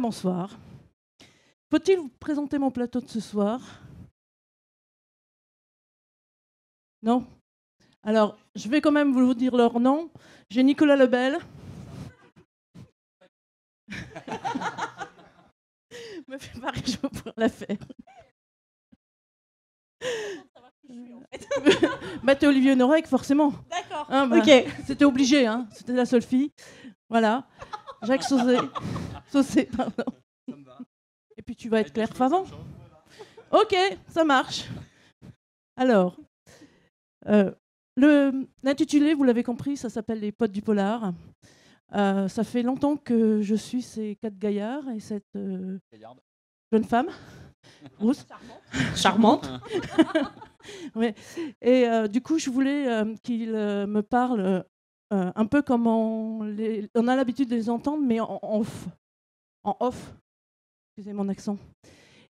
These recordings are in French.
bonsoir. Faut-il vous présenter mon plateau de ce soir Non Alors, je vais quand même vous dire leur nom. J'ai Nicolas Lebel. me fait pas je vais pouvoir la faire. Mathieu Olivier Norek, forcément. D'accord. Hein, bah, ok. C'était obligé, hein. c'était la seule fille. Voilà. Jacques Sauzet. pardon. Et puis tu vas être clair Favant. Ok, ça marche. Alors, euh, l'intitulé, vous l'avez compris, ça s'appelle Les potes du polar. Euh, ça fait longtemps que je suis ces quatre gaillards et cette euh, jeune femme, rousse, charmante. Et du coup, je voulais qu'il me parle... Euh, un peu comme on, a l'habitude de les entendre, mais en, off. En off. Excusez mon accent.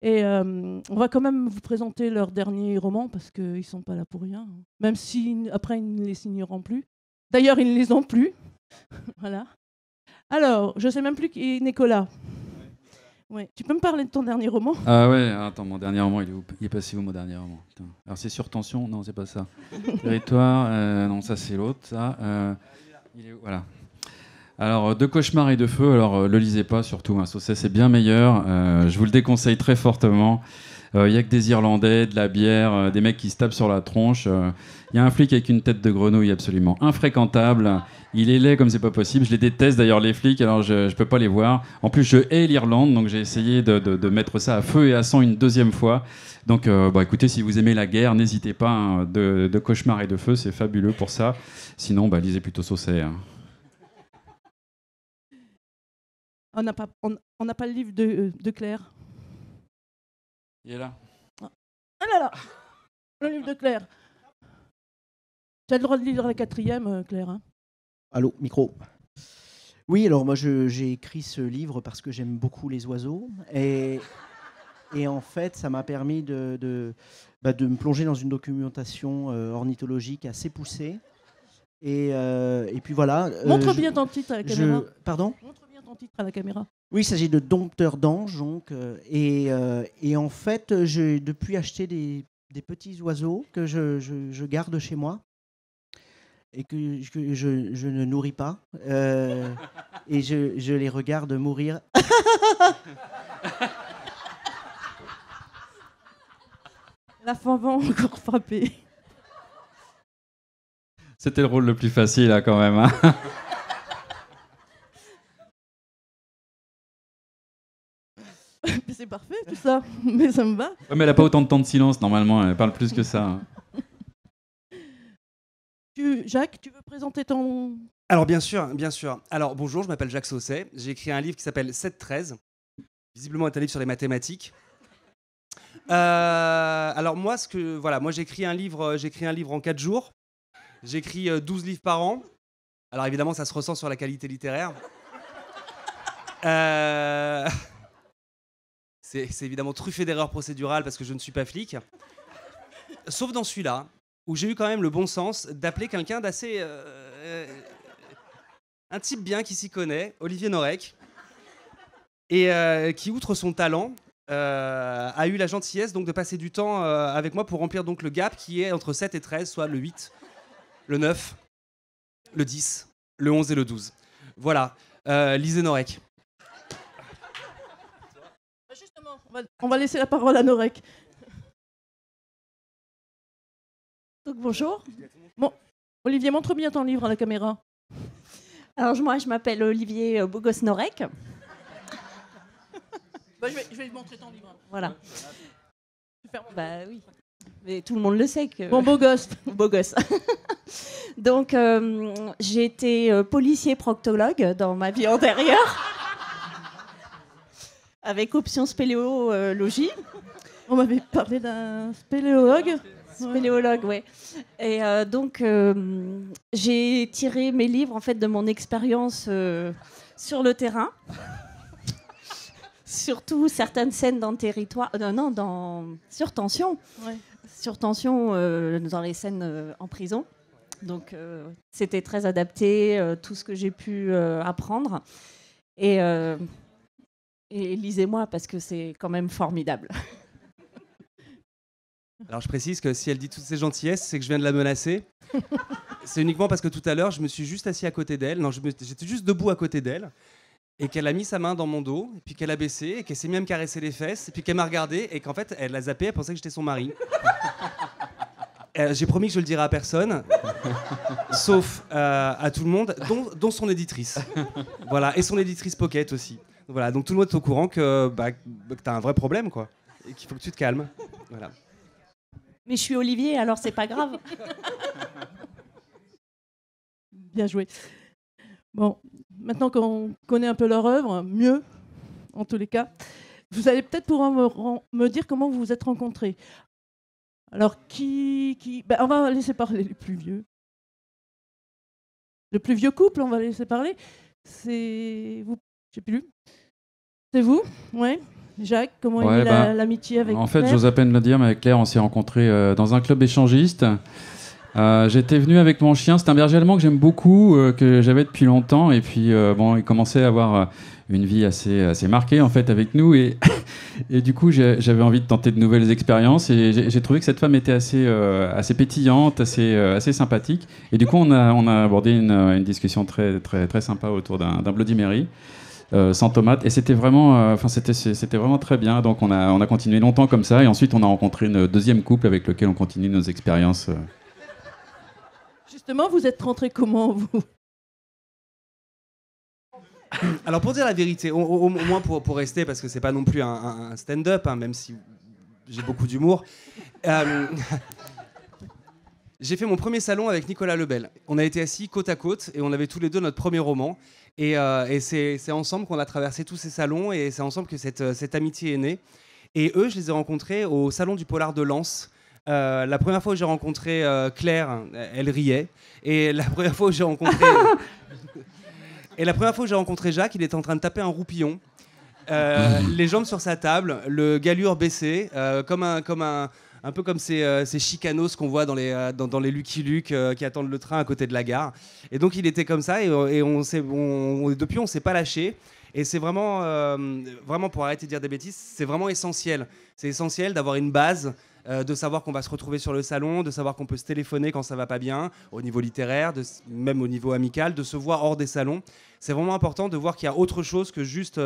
Et euh, on va quand même vous présenter leur dernier roman parce qu'ils ne sont pas là pour rien. Hein. Même si après ils ne les signeront plus. D'ailleurs, ils ne les ont plus. voilà. Alors, je ne sais même plus qui est Nicolas. Tu peux me parler de ton dernier roman Ah ouais, attends, mon dernier roman, il est, il est passé où mon dernier roman Alors c'est sur tension Non, c'est pas ça. Territoire, euh, non, ça c'est l'autre, ça. Euh, il est où Voilà. Alors, euh, De cauchemars et de feu, alors le lisez pas surtout, hein, c'est bien meilleur. je vous le déconseille très fortement. Il euh, y a que des Irlandais, de la bière, euh, des mecs qui se tapent sur la tronche. Il euh, y a un flic avec une tête de grenouille absolument infréquentable. Il est laid comme c'est pas possible. Je les déteste d'ailleurs, les flics, alors je, je peux pas les voir. En plus, je hais l'Irlande, donc j'ai essayé de, mettre ça à feu et à sang une deuxième fois. Donc, bah, écoutez, si vous aimez la guerre, n'hésitez pas. Hein, de, cauchemar et de feu, c'est fabuleux pour ça. Sinon, bah, lisez plutôt Saucer. Hein. On n'a pas, on, pas, le livre de, de Claire. Il est là. Ah là là Le livre de Claire. Tu as le droit de lire la quatrième, euh, Claire. Hein. Allô, micro. Oui, alors moi j'ai écrit ce livre parce que j'aime beaucoup les oiseaux. Et, et en fait, ça m'a permis de, de, bah, me plonger dans une documentation euh, ornithologique assez poussée. Et, euh, puis voilà. Montre bien ton titre à la pardon titre à la caméra. Oui, il s'agit de Dompteur d'ange, Donc, euh, euh, et, en fait, j'ai depuis acheté des, petits oiseaux que je, garde chez moi et que je, ne nourris pas. Euh, et je les regarde mourir. La fin va encore frapper. C'était le rôle le plus facile, hein, quand même. Hein. mais ça me va. mais elle a pas autant de temps de silence normalement, elle parle plus que ça. Hein. tu, Jacques, tu veux présenter ton. Alors bien sûr, bien sûr. Alors bonjour, je m'appelle Jacques Sausset. J'ai écrit un livre qui s'appelle 7-13, visiblement un livre sur les mathématiques. Euh, alors moi, ce que voilà, moi j'écris un livre, euh, j'écris un livre en 4 jours. J'écris 12 euh, livres par an. Alors évidemment, ça se ressent sur la qualité littéraire. Euh... C'est évidemment truffé d'erreurs procédurales parce que je ne suis pas flic. Sauf dans celui-là, où j'ai eu quand même le bon sens d'appeler quelqu'un d'assez. Euh, euh, un type bien qui s'y connaît, Olivier Norek, et euh, qui, outre son talent, a eu la gentillesse donc de passer du temps avec moi pour remplir donc le gap qui est entre 7 et 13, soit le 8, le 9, le 10, le 11 et le 12. Voilà, lisez Norek. on va laisser la parole à Norek. Donc bonjour. Bon, Olivier, montre bien ton livre à la caméra. Alors moi, je m'appelle Olivier euh, bogos bah, je, vais, je vais montrer ton livre. Voilà. Bah oui. Mais tout le monde le sait que. Bon beau gosse. Donc euh, j'ai été euh, policier proctologue dans ma vie antérieure avec option spéléologie. On m'avait parlé d'un spéléologue. Spéléologue, ouais. Et euh, donc, euh, j'ai tiré mes livres en fait de mon expérience euh, sur le terrain, surtout certaines scènes dans le territoire, non, non, dans sur tension, sur tension dans les scènes en prison. Donc, c'était très adapté, tout ce que j'ai pu apprendre. Et et lisez-moi parce que c'est quand même formidable. Alors je précise que si elle dit toutes ces gentillesses, c'est que je viens de la menacer. c'est uniquement parce que tout à l'heure, je me suis juste assis à côté d'elle. Non, j'étais juste debout à côté d'elle. Et qu'elle a mis sa main dans mon dos, et puis qu'elle a baissé, et qu'elle s'est même à les fesses, et puis qu'elle m'a regardé, et qu'en fait, elle a zappé, elle pensait que j'étais son mari. Euh, j'ai promis que je le dirais à personne, sauf euh, à tout le monde, dont, dont son éditrice. voilà, et son éditrice Pocket aussi. Voilà, donc tout le monde est au courant que, bah, tu as un vrai problème, quoi. Et qu'il faut que tu te calmes. Voilà. Mais je suis Olivier, alors c'est pas grave. Bien joué. Bon, maintenant qu'on connaît un peu leur œuvre, mieux, en tous les cas, vous allez peut-être pouvoir me, dire comment vous vous êtes rencontrés. Alors, qui. qui... Ben, on va laisser parler les plus vieux. Le plus vieux couple, on va laisser parler. C'est vous je sais plus. C'est vous Ouais. Jacques, comment est bah, l'amitié avec En fait, j'ose à peine le dire, ah, mais avec Claire, on s'est rencontrés euh, dans un club échangiste. Euh, j'étais venu avec mon chien, c'est un berger allemand que j'aime beaucoup, euh, que j'avais depuis longtemps, et puis bon, il commençait à avoir une vie assez, assez marquée en fait avec nous, et, et du coup j'avais envie de tenter de nouvelles expériences, et j'ai, trouvé que cette femme était assez, assez pétillante, assez, assez sympathique, et du coup on a, on a abordé une, discussion très, très, très sympa autour d'un, d'un Bloody Mary. Euh, sans tomates, Et c'était vraiment, euh, enfin c'était c'était vraiment très bien. Donc on a, on a continué longtemps comme ça. Et ensuite, on a rencontré une deuxième couple avec lequel on continue nos expériences. Euh. Justement, vous êtes rentré comment, vous alors pour dire la vérité, au, moins pour, pour, rester, parce que c'est pas non plus un, stand-up, hein, même si j'ai beaucoup d'humour. J'ai fait mon premier salon avec Nicolas Lebel. On a été assis côte à côte et on avait tous les deux notre premier roman. Et, euh, c'est ensemble qu'on a traversé tous ces salons et c'est ensemble que euh, cette, amitié est née. Et eux, je les ai rencontrés au salon du Polar de Lens. Euh, la première fois où j'ai rencontré Claire, elle riait. Et la première fois où j'ai rencontré. et la première fois j'ai rencontré Jacques, il était en train de taper un roupillon. les jambes sur sa table, le galure baissé, comme, un, comme un, un peu comme euh, ces, chicanos qu'on voit dans les, euh, dans, les Lucky Luke euh, qui attendent le train à côté de la gare. Et donc il était comme ça et, et on, ne depuis on s'est pas lâché. Et c'est vraiment, vraiment pour arrêter de dire des bêtises, c'est vraiment essentiel. C'est essentiel d'avoir une base, de savoir qu'on va se retrouver sur le salon, de savoir qu'on peut se téléphoner quand ça va pas bien, au niveau littéraire, même au niveau amical, de se voir hors des salons. C'est vraiment important de voir qu'il y a autre chose que juste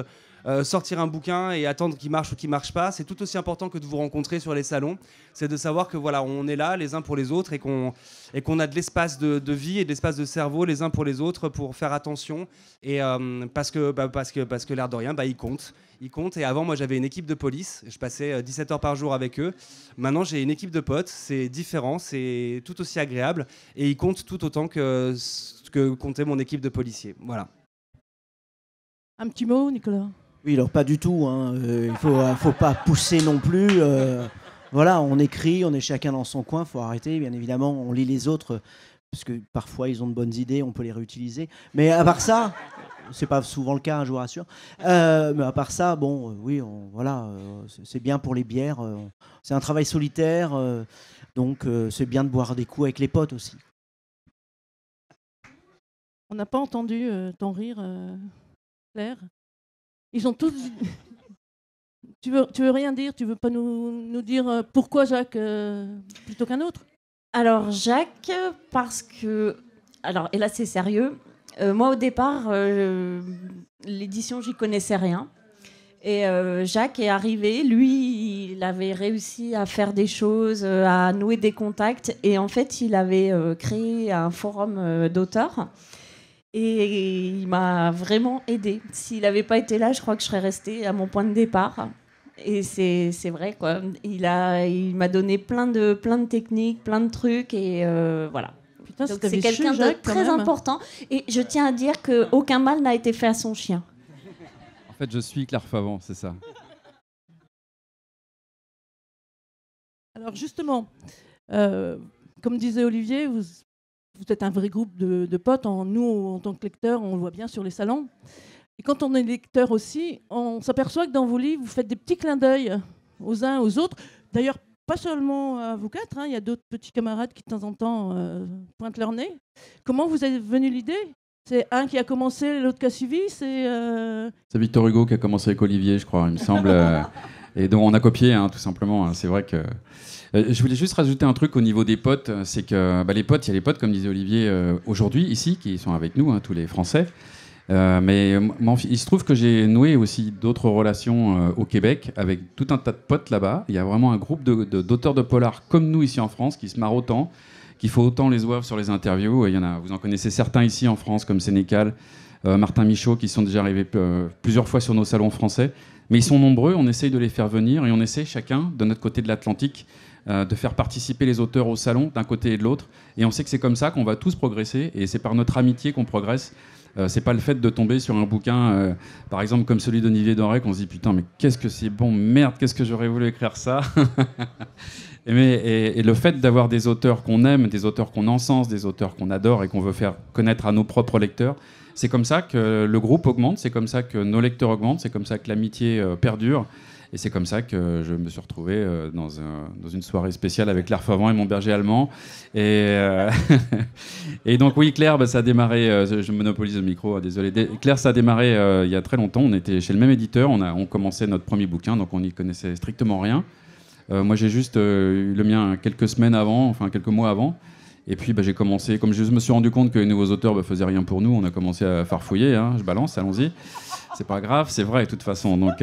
euh, sortir un bouquin et attendre qu'il marche ou qu'il marche pas, c'est tout aussi important que de vous rencontrer sur les salons. C'est de savoir que voilà, on est là les uns pour les autres et qu'on et qu'on a de l'espace de, vie et de l'espace de cerveau les uns pour les autres pour faire attention et euh, parce que bah, parce que parce que l'air de rien, bah, il compte. Il compte. Et avant, moi, j'avais une équipe de police. Je passais 17 euh, heures par jour avec eux. Maintenant, j'ai une équipe de potes. C'est différent, c'est tout aussi agréable. Et il compte tout autant que, que comptait mon équipe de policiers. Voilà. Un petit mot, Nicolas alors pas du tout. Hein. Euh, il ne euh, faut, pas pousser non plus. Euh, voilà, on écrit, on est chacun dans son coin, il faut arrêter. Bien évidemment, on lit les autres, parce que parfois ils ont de bonnes idées, on peut les réutiliser. Mais à part ça, c'est pas souvent le cas, je vous rassure. mais à part ça, bon, oui, voilà, c'est bien pour les bières. c'est un travail solitaire, donc c'est bien de boire des coups avec les potes aussi. On n'a pas entendu ton rire, Claire. Ils ont tous. tu, veux, tu veux rien dire Tu veux pas nous, nous dire euh, pourquoi Jacques euh, plutôt qu'un autre Alors, Jacques, parce que. Alors, et là, c'est sérieux. Euh, moi, au départ, l'édition, j'y connaissais rien. Et Jacques est arrivé. Lui, il avait réussi à faire des choses, à nouer des contacts. Et en fait, il avait créé un forum d'auteurs. Et il m'a vraiment aidé. S'il n'avait pas été là, je crois que je serais restée à mon point de départ. Et c'est vrai, quoi. Il m'a il donné plein de, plein de techniques, plein de trucs. Et euh, voilà. C'est quelqu'un de très important. Et je tiens à dire qu'aucun mal n'a été fait à son chien. En fait, je suis Claire Favant, c'est ça. Alors justement, euh, comme disait Olivier, vous vous êtes un vrai groupe de, potes. En, nous, en tant que lecteurs, on le voit bien sur les salons. Et quand on est lecteur aussi, on s'aperçoit que dans vos livres, vous faites des petits clins d'œil aux uns, aux autres. D'ailleurs, pas seulement à vous quatre, hein, il y a d'autres petits camarades qui de temps en temps euh, pointent leur nez. Comment vous êtes venu l'idée C'est un qui a commencé, l'autre qui a suivi C'est euh... Victor Hugo qui a commencé avec Olivier, je crois, il me semble. et dont on a copié, hein, tout simplement. Hein. C'est vrai que euh, je voulais juste rajouter un truc au niveau des potes, euh, c'est que bah, les potes, il y a les potes, comme disait Olivier euh, aujourd'hui, ici, qui sont avec nous, hein, tous les Français. mais il se trouve que j'ai noué aussi d'autres relations au Québec avec tout un tas de potes là-bas. Il y a vraiment un groupe d'auteurs de, de polar comme nous ici en France qui se marre autant qu'il faut autant les ouvrir sur les interviews. Et il y en a, vous en connaissez certains ici en France, comme Sénécal, euh, Martin Michaud, qui sont déjà arrivés euh, plusieurs fois sur nos salons français. Mais ils sont nombreux, on essaye de les faire venir et on essaie chacun, de notre côté de l'Atlantique, euh, de faire participer les auteurs au salon d'un côté et de l'autre. Et on sait que c'est comme ça qu'on va tous progresser et c'est par notre amitié qu'on progresse. Euh, c'est pas le fait de tomber sur un bouquin, euh, par exemple comme celui d'Olivier Doré, qu'on se dit putain, mais qu'est-ce que c'est bon, merde, qu'est-ce que j'aurais voulu écrire ça mais, et, le fait d'avoir des auteurs qu'on aime, des auteurs qu'on encense, des auteurs qu'on adore et qu'on veut faire connaître à nos propres lecteurs, c'est comme ça que le groupe augmente, c'est comme ça que nos lecteurs augmentent, c'est comme ça que l'amitié euh, perdure. Et c'est comme ça que je me suis retrouvé euh, dans, une soirée spéciale avec Claire Favant et mon berger allemand. Et, euh, et donc, oui, Claire, bah, ça a démarré. Euh, je monopolise le micro, hein, désolé. Claire, ça a démarré il y a très longtemps. On était chez le même éditeur. On, a, on commençait notre premier bouquin, donc on n'y connaissait strictement rien. moi, j'ai juste eu le mien quelques semaines avant, enfin quelques mois avant. Et puis bah, j'ai commencé, comme je me suis rendu compte que les nouveaux auteurs ne bah, faisaient rien pour nous, on a commencé à farfouiller, hein. je balance, allons-y. C'est pas grave, c'est vrai de toute façon. Donc,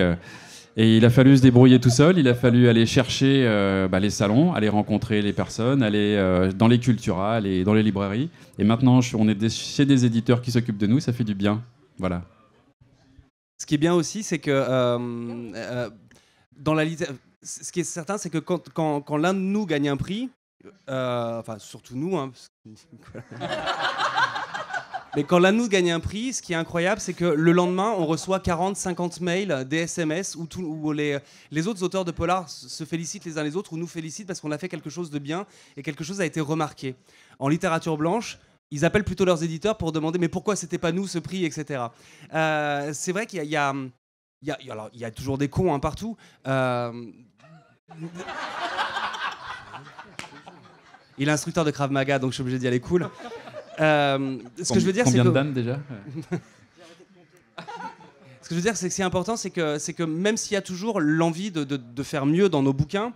et il a fallu se débrouiller tout seul, il a fallu aller chercher euh, bah, les salons, aller rencontrer les personnes, aller euh, dans les culturales et dans les librairies. Et maintenant, on est des, chez des éditeurs qui s'occupent de nous, ça fait du bien. Voilà. Ce qui est bien aussi, c'est que euh, dans la ce qui est certain, c'est que quand, l'un de nous gagne un prix, enfin surtout nous, hein, Mais quand nous gagne un prix, ce qui est incroyable, c'est que le lendemain, on reçoit 40, 50 mails, euh, des SMS, où, les, les autres auteurs de Polar se félicitent les uns les autres, ou nous félicitent parce qu'on a fait quelque chose de bien et quelque chose a été remarqué. En littérature blanche, ils appellent plutôt leurs éditeurs pour demander mais pourquoi c'était pas nous ce prix, etc. Euh, c'est vrai qu'il y, y, y, y a, toujours des cons hein, partout. Euh... Il est instructeur de Krav Maga, donc je suis obligé d'y aller cool. Euh, ce que je veux dire, c'est que... déjà Ce que je veux dire, c'est que c'est important, c'est que, c'est que même s'il y a toujours l'envie de, faire mieux dans nos bouquins,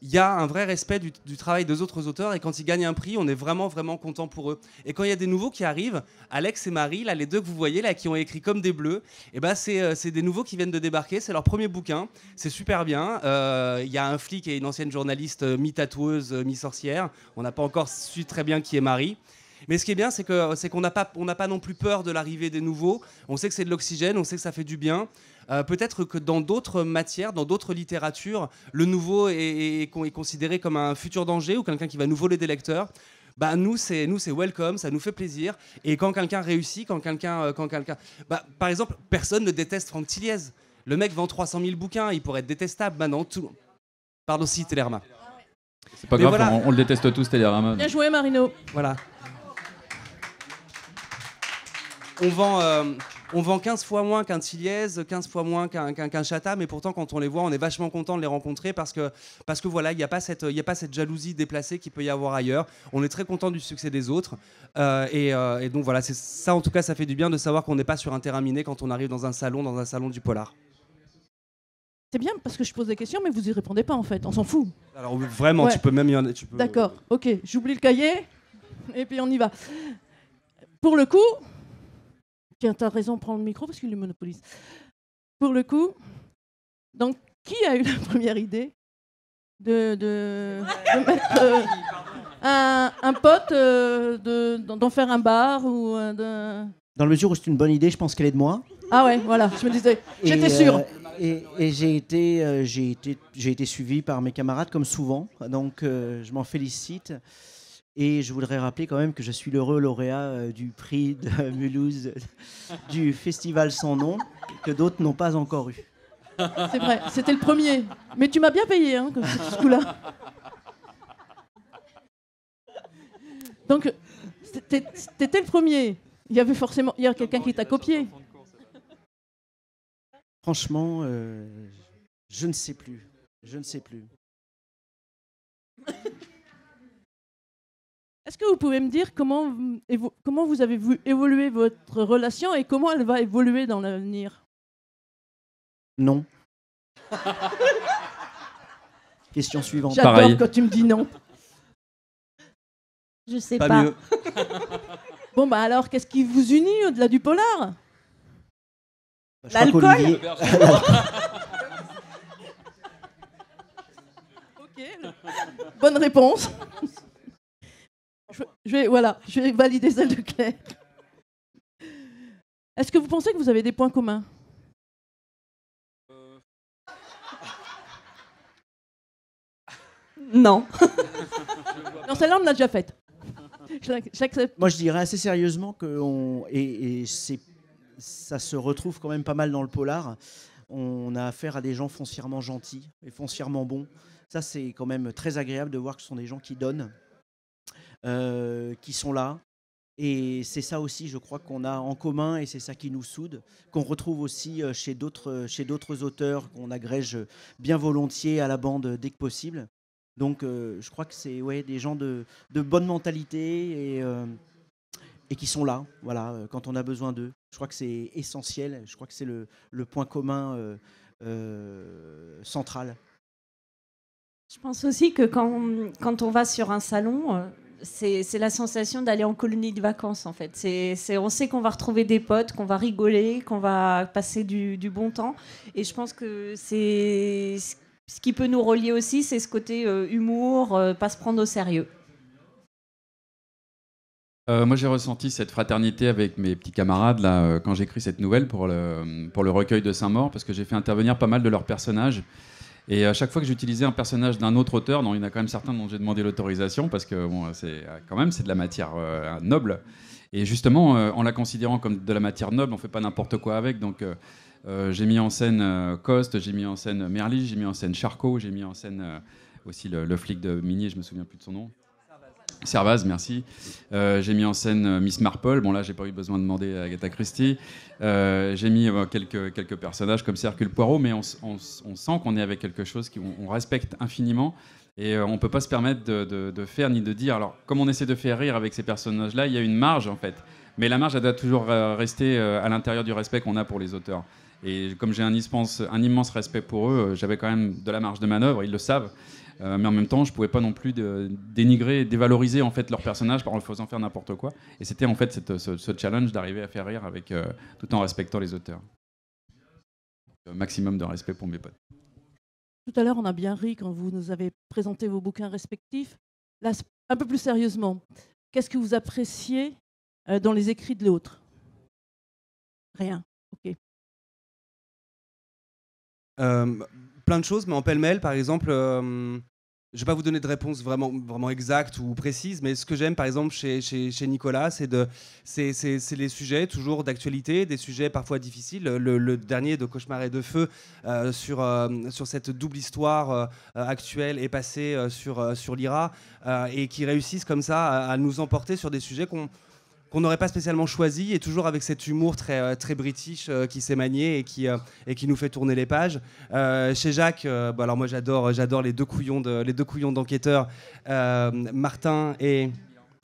il y a un vrai respect du, travail des autres auteurs et quand ils gagnent un prix, on est vraiment vraiment content pour eux. Et quand il y a des nouveaux qui arrivent, Alex et Marie, là les deux que vous voyez là qui ont écrit comme des bleus, et eh ben euh, c'est des nouveaux qui viennent de débarquer, c'est leur premier bouquin, c'est super bien. Euh, il y a un flic et une ancienne journaliste mi tatoueuse mi sorcière. On n'a pas encore su très bien qui est Marie. Mais ce qui est bien, c'est qu'on n'a pas, pas non plus peur de l'arrivée des nouveaux. On sait que c'est de l'oxygène, on sait que ça fait du bien. Euh, peut-être que dans d'autres matières, dans d'autres littératures, le nouveau est, considéré comme un futur danger ou quelqu'un qui va nous voler des lecteurs. Bah, nous c'est nous c'est welcome, ça nous fait plaisir. Et quand quelqu'un réussit, quand quelqu'un euh, quand quelqu'un, bah, par exemple, personne ne déteste Franck Tilliez. Le mec vend 300 000 bouquins, il pourrait être détestable. Maintenant, tout. Pardon si Télérama. C'est pas grave, on, le déteste tous Télérama. Bien joué Marino. Voilà. on vend, 15 euh, fois moins qu'un Tiliez, 15 fois moins qu'un Chata, mais pourtant, quand on les voit, on est vachement content de les rencontrer parce que, parce que voilà, il n'y a, pas cette, y a pas cette jalousie déplacée qui peut y avoir ailleurs. On est très content du succès des autres. Euh, euh, et, donc voilà, ça en tout cas, ça fait du bien de savoir qu'on n'est pas sur un terrain miné quand on arrive dans un salon, dans un salon du polar. C'est bien parce que je pose des questions, mais vous y répondez pas en fait. On s'en fout. Alors vraiment, tu peux même y en. Peux... D'accord. Ok. J'oublie le cahier et puis on y va. Pour le coup, Tiens, t'as raison, prends le micro parce qu'il le monopolise. Pour le coup, donc, qui a eu la première idée de, de, mettre euh, un, un, pote euh, d'en faire un bar ou euh, Dans le mesure où c'est une bonne idée, je pense qu'elle est de moi. Ah ouais, voilà, je me disais, j'étais sûr et, et j'ai été, j'ai été, été, suivi par mes camarades comme souvent, donc je m'en félicite. Et je voudrais rappeler quand même que je suis l'heureux lauréat euh, du prix de Mulhouse du festival sans nom, que d'autres n'ont pas encore eu. C'est vrai, c'était le premier. Mais tu m'as bien payé, hein, ce coup-là. Donc, t'étais le premier. Il y avait forcément, il y quelqu'un qui t'a copié. Franchement, euh, je ne sais plus. Je ne sais plus. Est-ce que vous pouvez me dire comment, comment vous avez vu évoluer votre relation et comment elle va évoluer dans l'avenir Non. Question suivante. J'adore quand tu me dis non. Je sais pas. bon bah alors, qu'est-ce qui vous unit au-delà du polar bah, L'alcool. Bonne réponse je, vais, voilà, je vais valider celle de Claire. Est-ce que vous pensez que vous avez des points communs euh. Non. non, celle-là, on l'a déjà faite. Moi, je dirais assez sérieusement que et, ça se retrouve quand même pas mal dans le polar. On a affaire à des gens foncièrement gentils et foncièrement bons. Ça, c'est quand même très agréable de voir que ce sont des gens qui donnent. Euh, qui sont là. Et c'est ça aussi, je crois, qu'on a en commun et c'est ça qui nous soude, qu'on retrouve aussi euh, chez d'autres, chez d'autres auteurs qu'on agrège bien volontiers à la bande dès que possible. Donc euh, je crois que c'est ouais, des gens de, de bonne mentalité et, et qui sont là, voilà, quand on a besoin d'eux. Je crois que c'est essentiel, je crois que c'est le, le point commun central. Je pense aussi que quand, quand on va sur un salon, c'est la sensation d'aller en colonie de vacances en fait. C'est on sait qu'on va retrouver des potes, qu'on va rigoler, qu'on va passer du, bon temps. Et je pense que c'est ce qui peut nous relier aussi, c'est ce côté euh, humour, euh, pas se prendre au sérieux. Euh, moi, j'ai ressenti cette fraternité avec mes petits camarades là, quand j'écris cette nouvelle pour pour le recueil de Saint-Maur, parce que j'ai fait intervenir pas mal de leurs personnages. Et à chaque fois que j'utilisais un personnage d'un autre auteur, non, il y en a quand même certains dont j'ai demandé l'autorisation parce que bon, c'est euh, quand même c'est de la matière euh, noble. Et justement, euh, en la considérant comme de la matière noble, on fait pas n'importe quoi avec. Donc j'ai mis en scène Coste, j'ai mis en scène Merli, j'ai mis en scène Charcot, j'ai mis en scène aussi le, flic de Mini, je me souviens plus de son nom. Servaz, merci. Euh, j'ai mis en scène euh, Miss Marple. Bon, là, j'ai pas eu besoin de demander à Agatha Christie. Euh, j'ai mis quelques, personnages comme Hercule Poirot, mais on, sent qu'on est avec quelque chose qu'on respecte infiniment. Et on ne peut pas se permettre de, faire ni de dire. Alors, comme on essaie de faire rire avec ces personnages-là, il y a une marge, en fait. Mais la marge, elle doit toujours rester à l'intérieur du respect qu'on a pour les auteurs. Et comme j'ai un, immense respect pour eux, j'avais quand même de la marge de manœuvre, ils le savent. Euh, mais en même temps, je pouvais pas non plus dénigrer, dévaloriser en fait leur personnage par leur faisant faire n'importe quoi. Et c'était en fait ce, challenge d'arriver à faire rire avec euh, tout en respectant les auteurs. Euh, maximum de respect pour mes potes. Tout à l'heure, on a bien ri quand vous nous avez présenté vos bouquins respectifs. Là, un peu plus sérieusement, qu'est-ce que vous appréciez dans les écrits de l'autre Rien. Ok. plein de choses, mais en pêle-mêle, par exemple, je ne vais pas vous donner de réponse vraiment, vraiment exacte ou précise, mais ce que j'aime par exemple chez, Nicolas, c'est, de, c'est, les sujets toujours d'actualité, des sujets parfois difficiles. Le, dernier de Cauchemar et de Feu euh, sur, euh, sur cette double histoire euh, actuelle et passée sur, sur l'IRA, et qui réussissent comme ça à nous emporter sur des sujets qu'on qu'on n'aurait pas spécialement choisi, et toujours avec cet humour très, euh, très british euh, qui s'est manié et qui, euh, et qui nous fait tourner les pages. chez Jacques, alors moi j'adore, j'adore les deux couillons les deux couillons d'enquêteurs, Martin et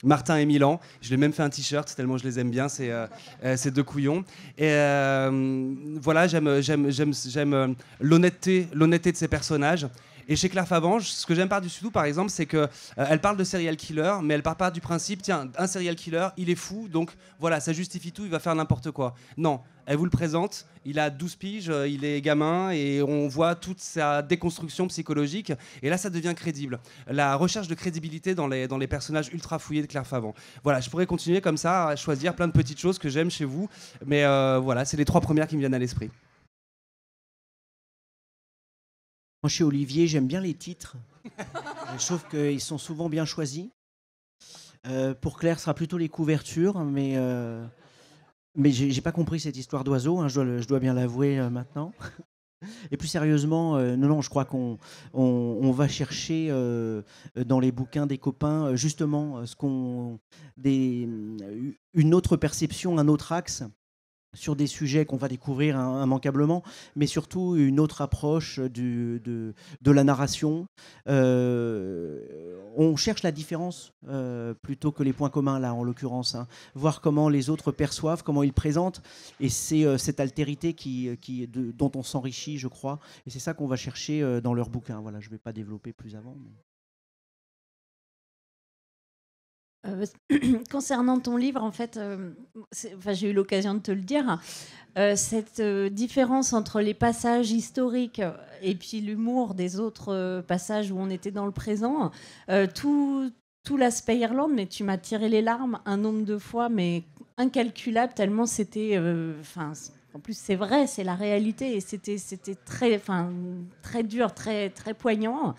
Martin et Milan. Je ai même fait un t-shirt tellement je les aime bien, ces, deux couillons. Et voilà, j'aime, j'aime, l'honnêteté, l'honnêteté de ces personnages. Et chez Claire Favange, ce que j'aime pas du tout, par exemple, c'est que euh, elle parle de serial killer, mais elle part pas du principe, tiens, un serial killer, il est fou, donc voilà, ça justifie tout, il va faire n'importe quoi. Non, elle vous le présente, il a 12 piges, euh, il est gamin, et on voit toute sa déconstruction psychologique, et là, ça devient crédible. La recherche de crédibilité dans les, dans les personnages ultra fouillés de Claire Favange. Voilà, je pourrais continuer comme ça, à choisir plein de petites choses que j'aime chez vous, mais euh, voilà, c'est les trois premières qui me viennent à l'esprit. chez Olivier, j'aime bien les titres. sauf qu'ils sont souvent bien choisis. Euh, pour Claire, ce sera plutôt les couvertures, mais, euh, mais j'ai pas compris cette histoire d'oiseau, hein, je, dois bien l'avouer euh, maintenant. Et plus sérieusement, euh, non, je crois qu'on on, va chercher dans les bouquins des copains justement ce qu'on, des une autre perception, un autre axe sur des sujets qu'on va découvrir immanquablement, mais surtout une autre approche de, la narration. Euh, on cherche la différence euh, plutôt que les points communs, là, en l'occurrence. Hein. Voir comment les autres perçoivent, comment ils présentent. Et c'est euh, cette altérité qui, qui dont on s'enrichit, je crois. Et c'est ça qu'on va chercher dans leur bouquin. Voilà, je ne vais pas développer plus avant. Mais... Euh, concernant ton livre, en fait, euh, enfin, j'ai eu l'occasion de te le dire, euh, cette différence entre les passages historiques et puis l'humour des autres passages où on était dans le présent, tout, tout l'aspect Irlande, mais tu m'as tiré les larmes un nombre de fois, mais incalculable, tellement c'était... Enfin, en plus, c'est vrai, c'est la réalité, et c'était très, très dur, très, très poignant.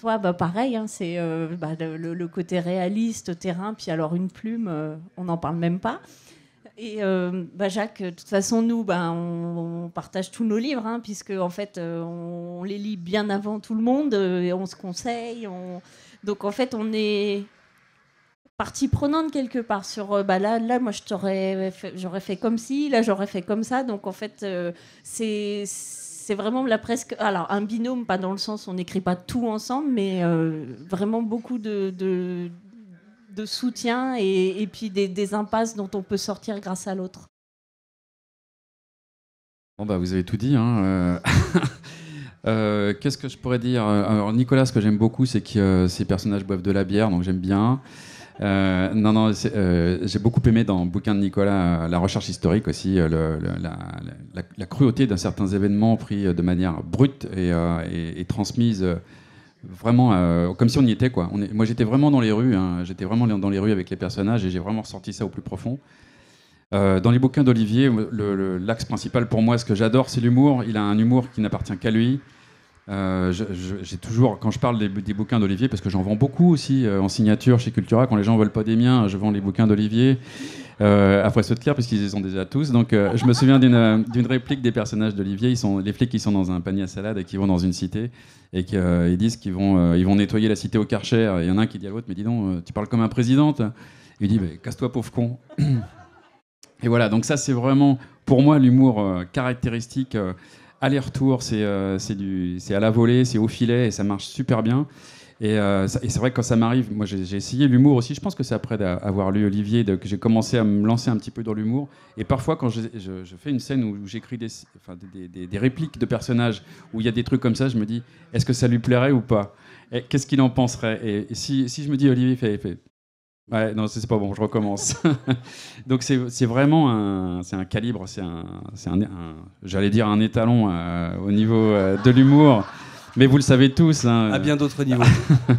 Toi, bah, pareil, hein, c'est euh, bah, le, côté réaliste, terrain, puis alors une plume, euh, on n'en parle même pas. Et euh, bah, Jacques, de toute façon, nous, bah, on, partage tous nos livres, hein, puisque en fait, on, les lit bien avant tout le monde, et on se conseille. On... Donc en fait, on est partie prenante quelque part sur bah là là moi j'aurais fait comme ci là j'aurais fait comme ça donc en fait c'est c'est vraiment la presque. Alors, un binôme, pas dans le sens on n'écrit pas tout ensemble, mais euh, vraiment beaucoup de, de, soutien et, et puis des, des, impasses dont on peut sortir grâce à l'autre. Bon, bah, vous avez tout dit. Hein, euh. Euh, qu'est-ce que je pourrais dire Nicolas, ce que j'aime beaucoup, c'est que ces personnages boivent de la bière, donc j'aime bien. Euh, non, non, euh, j'ai beaucoup aimé dans le bouquin de Nicolas euh, la recherche historique aussi, la, cruauté d'un certain événement pris de manière brute et, transmise vraiment comme si on y était. Quoi. moi, j'étais vraiment dans les rues, hein. j'étais vraiment dans les rues avec les personnages et j'ai vraiment ressenti ça au plus profond. dans les bouquins d'Olivier, l'axe principal pour moi, ce que j'adore, c'est l'humour. Il a un humour qui n'appartient qu'à lui. Euh, j'ai toujours, quand je parle des, bouquins d'Olivier, parce que j'en vends beaucoup aussi euh, en signature chez Cultura, quand les gens veulent pas des miens, je vends les bouquins d'Olivier. Euh, à après parce de Claire, puisqu'ils les ont déjà tous. Donc je me souviens d'une réplique des personnages d'Olivier. Ils sont les flics qui sont dans un panier à salade et qui vont dans une cité et qui ils disent qu'ils vont, ils vont nettoyer la cité au Karcher. Il y en a un qui dit à l'autre, mais dis donc, tu parles comme un président. Il dit, casse-toi pauvre con. Et voilà, donc ça c'est vraiment pour moi l'humour caractéristique aller-retour, c'est euh, c'est à la volée, c'est au filet, et ça marche super bien. Et, euh, c'est vrai que quand ça m'arrive, moi j'ai essayé l'humour aussi, je pense que c'est après d'avoir lu Olivier que j'ai commencé à me lancer un petit peu dans l'humour. Et parfois quand je, fais une scène où j'écris des, enfin, des, des, répliques de personnages, où il y a des trucs comme ça, je me dis, est-ce que ça lui plairait ou pas Qu'est-ce qu'il en penserait Et, si, si, je me dis, Olivier, fait, fait Ouais, non, c'est pas bon, je recommence. Donc c'est vraiment un, un calibre, c'est un, j'allais dire un étalon euh, au niveau euh, de l'humour, mais vous le savez tous. Hein, à bien d'autres euh, niveaux.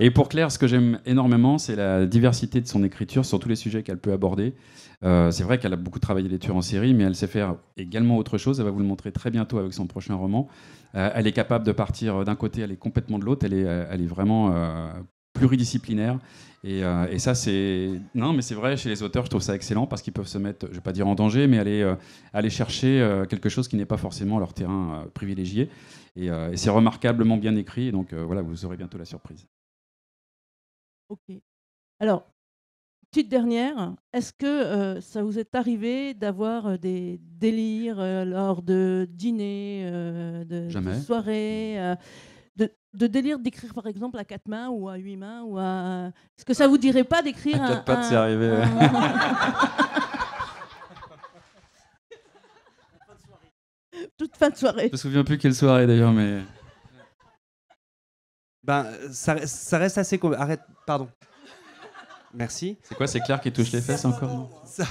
Et pour Claire, ce que j'aime énormément, c'est la diversité de son écriture sur tous les sujets qu'elle peut aborder. c'est vrai qu'elle a beaucoup travaillé les en série, mais elle sait faire également autre chose. Elle va vous le montrer très bientôt avec son prochain roman. elle est capable de partir d'un côté, elle est complètement de l'autre. Elle est, elle est vraiment pluridisciplinaire. Euh, et, ça, c'est. Non, mais c'est vrai, chez les auteurs, je trouve ça excellent parce qu'ils peuvent se mettre, je ne vais pas dire en danger, mais aller, euh, aller chercher euh, quelque chose qui n'est pas forcément leur terrain privilégié. Et, c'est remarquablement bien écrit. donc, voilà, vous aurez bientôt la surprise. Ok. Alors, petite dernière, est-ce que ça vous est arrivé d'avoir des délires lors de dîners, de, de soirées de délire d'écrire par exemple à quatre mains ou à huit mains ou à. Est-ce que ça vous dirait pas d'écrire à quatre pattes, c'est arrivé. Toute fin de soirée. Je me souviens plus quelle soirée d'ailleurs, mais. Ben, ça, ça reste assez. Arrête, pardon. Merci. C'est quoi C'est Claire qui touche les fesses encore ça,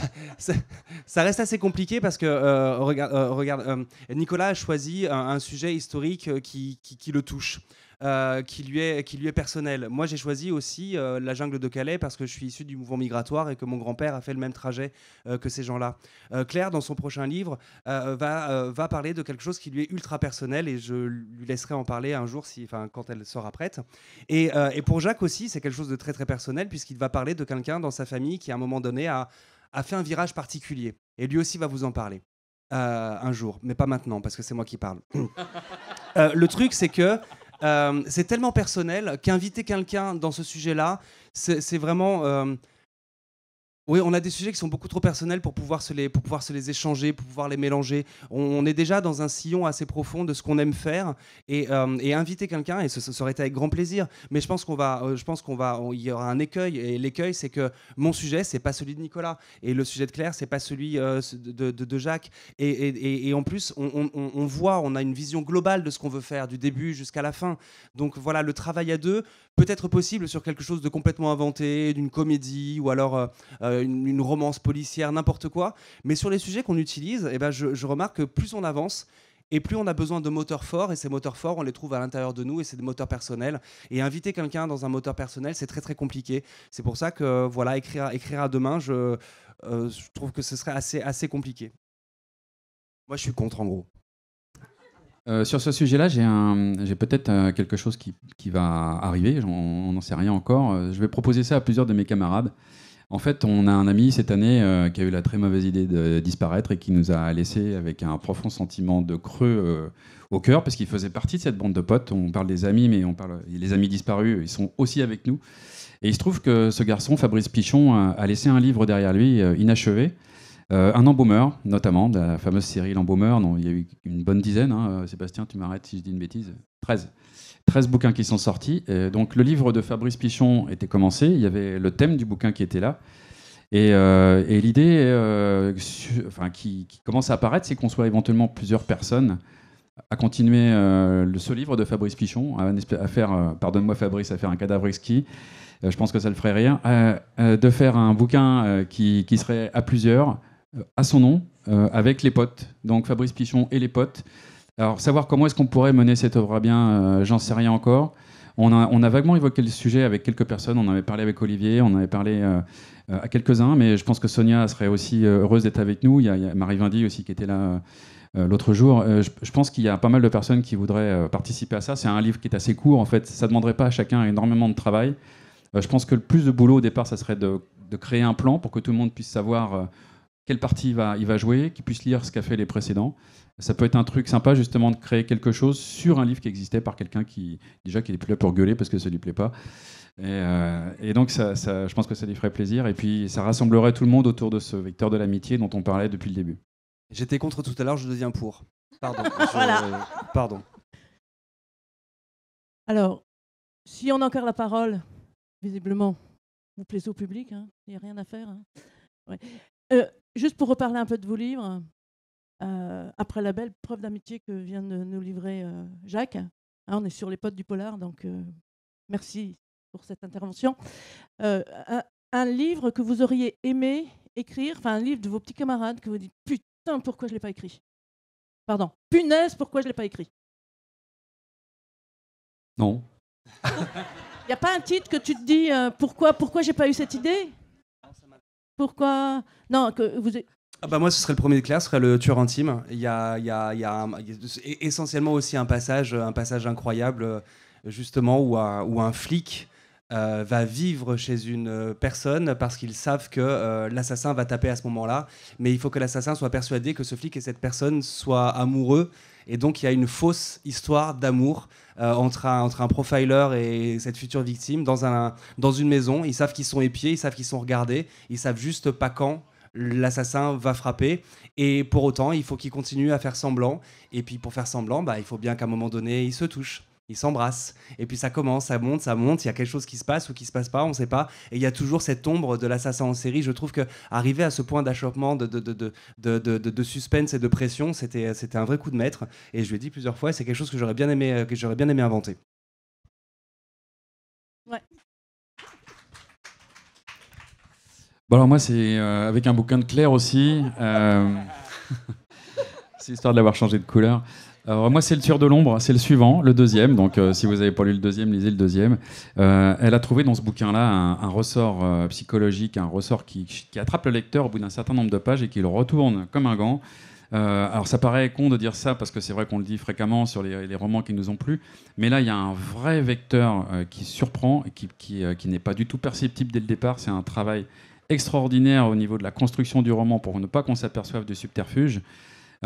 ça, reste assez compliqué parce que euh, euh, regarde, regarde euh, Nicolas a choisi un, sujet historique qui, qui, qui le touche. Euh, qui, lui est, qui lui est personnel. Moi, j'ai choisi aussi euh, la jungle de Calais parce que je suis issu du mouvement migratoire et que mon grand-père a fait le même trajet euh, que ces gens-là. Claire, dans son prochain livre, va, va parler de quelque chose qui lui est ultra personnel et je lui laisserai en parler un jour si, quand elle sera prête. Et, et pour Jacques aussi, c'est quelque chose de très très personnel puisqu'il va parler de quelqu'un dans sa famille qui, à un moment donné, a, a fait un virage particulier. Et lui aussi va vous en parler. un jour, mais pas maintenant parce que c'est moi qui parle. le truc, c'est que euh, c'est tellement personnel qu'inviter quelqu'un dans ce sujet-là, c'est vraiment euh, oui, on a des sujets qui sont beaucoup trop personnels pour pouvoir se les, pouvoir se les échanger, pour pouvoir les mélanger. On, est déjà dans un sillon assez profond de ce qu'on aime faire et, euh, inviter quelqu'un, et ce, serait avec grand plaisir. Mais je pense qu'on va, euh, je pense qu'on va, il y aura un écueil et l'écueil c'est que mon sujet c'est pas celui de Nicolas et le sujet de Claire c'est pas celui euh, de, de, Jacques. Et, en plus on, voit, on a une vision globale de ce qu'on veut faire du début jusqu'à la fin. Donc voilà, le travail à deux, peut-être possible sur quelque chose de complètement inventé, d'une comédie ou alors euh, euh, une, romance policière, n'importe quoi. Mais sur les sujets qu'on utilise, eh ben, je, remarque que plus on avance, et plus on a besoin de moteurs forts, et ces moteurs forts, on les trouve à l'intérieur de nous, et c'est des moteurs personnels. Et inviter quelqu'un dans un moteur personnel, c'est très très compliqué. C'est pour ça que voilà, écrire, écrire à demain, je, euh, je trouve que ce serait assez, assez compliqué. Moi, je suis contre, en gros. Euh, sur ce sujet-là, j'ai, peut-être euh, quelque chose qui, va arriver, on n'en sait rien encore. Euh, je vais proposer ça à plusieurs de mes camarades. En fait, on a un ami cette année qui a eu la très mauvaise idée de disparaître et qui nous a laissé avec un profond sentiment de creux au cœur parce qu'il faisait partie de cette bande de potes. On parle des amis, mais on parle les amis disparus, ils sont aussi avec nous. Et il se trouve que ce garçon, Fabrice Pichon, a laissé un livre derrière lui inachevé euh, un embaumeur, notamment, de la fameuse série L'embaumeur. dont il y a eu une bonne dizaine. Hein. Euh, Sébastien, tu m'arrêtes si je dis une bêtise. 13. 13 bouquins qui sont sortis. donc le livre de Fabrice Pichon était commencé. Il y avait le thème du bouquin qui était là. Et, euh, l'idée enfin, qui, commence à apparaître, c'est qu'on soit éventuellement plusieurs personnes à continuer le, ce livre de Fabrice Pichon, à, faire, pardonne-moi Fabrice, à faire un cadavre exquis, je pense que ça le ferait rien, de faire un bouquin qui, qui, serait à plusieurs, à son nom euh, avec les potes, donc Fabrice Pichon et les potes. Alors, savoir comment est-ce qu'on pourrait mener cette œuvre à bien, euh, j'en sais rien encore. On a, on a, vaguement évoqué le sujet avec quelques personnes. On avait parlé avec Olivier, on avait parlé euh, à quelques-uns, mais je pense que Sonia serait aussi heureuse d'être avec nous. Il y a, Marie Vindy aussi qui était là l'autre jour. je, pense qu'il y a pas mal de personnes qui voudraient participer à ça. C'est un livre qui est assez court, en fait. Ça ne demanderait pas à chacun énormément de travail. je pense que le plus de boulot au départ, ça serait de, de, créer un plan pour que tout le monde puisse savoir quelle partie il va, jouer, qu'il puisse lire ce qu'a fait les précédents. Ça peut être un truc sympa justement de créer quelque chose sur un livre qui existait par quelqu'un qui déjà qui n'est plus là pour gueuler parce que ça lui plaît pas. Et, euh, donc ça, je pense que ça lui ferait plaisir et puis ça rassemblerait tout le monde autour de ce vecteur de l'amitié dont on parlait depuis le début. J'étais contre tout à l'heure, je deviens pour. Pardon. pardon. Alors, si on a encore la parole, visiblement, vous plaisez au public, hein. il n'y a rien à faire. Hein. Euh, Juste pour reparler un peu de vos livres, euh, après la belle preuve d'amitié que vient de nous livrer euh, Jacques, hein, on est sur les potes du polar, donc euh, merci pour cette intervention. Un, livre que vous auriez aimé écrire, enfin un livre de vos petits camarades que vous dites putain pourquoi je l'ai pas écrit. Pardon, punaise pourquoi je l'ai pas écrit. Non. Il n'y a pas un titre que tu te dis pourquoi pourquoi j'ai pas eu cette idée pourquoi Non, que vous. Ah bah moi, ce serait le premier éclair, ce serait le tueur intime. Il y a, il y a, il y a essentiellement aussi un passage, un passage incroyable, euh, justement, où un, flic euh, va vivre chez une euh, personne parce qu'ils savent que l'assassin va taper à ce moment-là. Mais il faut que l'assassin soit persuadé que ce flic et cette personne soient amoureux. Et donc, il y a une fausse histoire d'amour euh, entre, un, profiler et cette future victime dans, un, dans une maison. Ils savent qu'ils sont épiés, ils savent qu'ils sont regardés, ils savent juste pas quand l'assassin va frapper. Et pour autant, il faut qu'il continue à faire semblant. Et puis pour faire semblant, bah, il faut bien qu'à un moment donné, il se touche ils s'embrassent. Et puis ça commence, ça monte, ça monte, il y a quelque chose qui se passe ou qui se passe pas, on sait pas. Et il y a toujours cette ombre de l'assassin en série. Je trouve que arriver à ce point d'achoppement, de de, de, de, de, suspense et de pression, c'était un vrai coup de maître. Et je lui ai dit plusieurs fois, c'est quelque chose que j'aurais bien, aimé, euh, que j'aurais bien aimé inventer. Ouais. Bon alors moi c'est euh, avec un bouquin de Claire aussi. Euh, c'est histoire de l'avoir changé de couleur moi c'est le tueur de l'ombre, c'est le suivant, le deuxième. Donc euh, si vous n'avez pas lu le deuxième, lisez le deuxième. Euh, elle a trouvé dans ce bouquin-là un, ressort euh, psychologique, un ressort qui, attrape le lecteur au bout d'un certain nombre de pages et qui le retourne comme un gant. alors ça paraît con de dire ça parce que c'est vrai qu'on le dit fréquemment sur les, romans qui nous ont plu, mais là il y a un vrai vecteur qui surprend et qui, qui n'est pas du tout perceptible dès le départ. C'est un travail extraordinaire au niveau de la construction du roman pour ne pas qu'on s'aperçoive du subterfuge.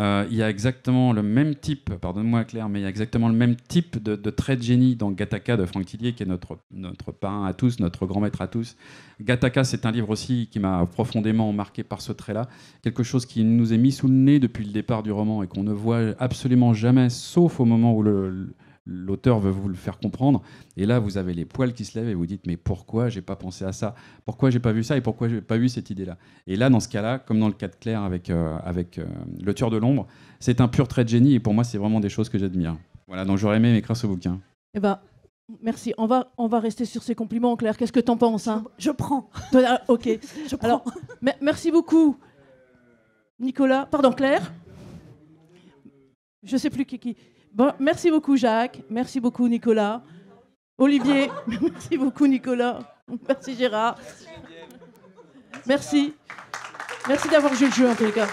Euh, il y a exactement le même type, pardonne-moi Claire, mais il y a exactement le même type de, trait de génie dans Gattaca de Franck Tillier, qui est notre, notre parrain à tous, notre grand maître à tous. Gattaca, c'est un livre aussi qui m'a profondément marqué par ce trait-là, quelque chose qui nous est mis sous le nez depuis le départ du roman et qu'on ne voit absolument jamais, sauf au moment où le l'auteur veut vous le faire comprendre. Et là, vous avez les poils qui se lèvent et vous dites, mais pourquoi j'ai pas pensé à ça Pourquoi j'ai pas vu ça et pourquoi j'ai pas vu cette idée-là Et là, dans ce cas-là, comme dans le cas de Claire avec, euh, avec euh, Le Tueur de l'Ombre, c'est un pur trait de génie et pour moi, c'est vraiment des choses que j'admire. Voilà, donc j'aurais aimé m'écrire ce bouquin. Eh ben, Merci. On va, on va rester sur ces compliments, Claire. Qu'est-ce que t'en penses hein? je, prends. Ah, ok. Je prends. Alors, merci beaucoup, Nicolas. Pardon, Claire. Je sais plus qui. qui merci beaucoup Jacques, merci beaucoup Nicolas, Olivier, merci beaucoup Nicolas, merci Gérard, merci, merci d'avoir joué le jeu en tous les cas.